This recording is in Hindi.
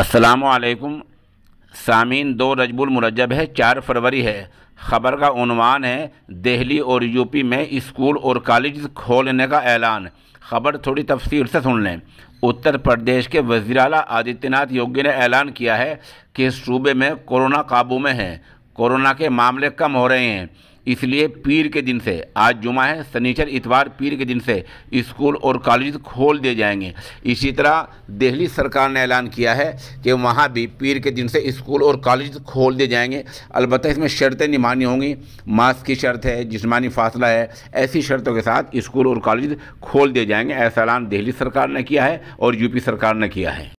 असलकुम सामीन दो रजबुलमरजब है चार फरवरी है ख़बर का उनवान है दिल्ली और यूपी में स्कूल और कॉलेज खोलने का ऐलान खबर थोड़ी तफसील से सुन लें उत्तर प्रदेश के वजीर अला आदित्यनाथ योगी ने ऐलान किया है कि सूबे में कोरोना काबू में है कोरोना के मामले कम हो रहे हैं इसलिए पीर के दिन से आज जुमा है शनिचर इतवार पीर के दिन से स्कूल और कॉलेज खोल दिए जाएंगे इसी तरह दिल्ली सरकार ने ऐलान किया है कि वहाँ भी पीर के दिन से स्कूल और कॉलेज खोल दिए जाएंगे अलबत्त इसमें शर्तें निभानी होंगी मास्क की शर्त है जिसमानी फासला है ऐसी शर्तों के साथ स्कूल और कॉलेज खोल दिए जाएंगे ऐसा ऐलान दिल्ली सरकार ने किया है और यूपी सरकार ने किया है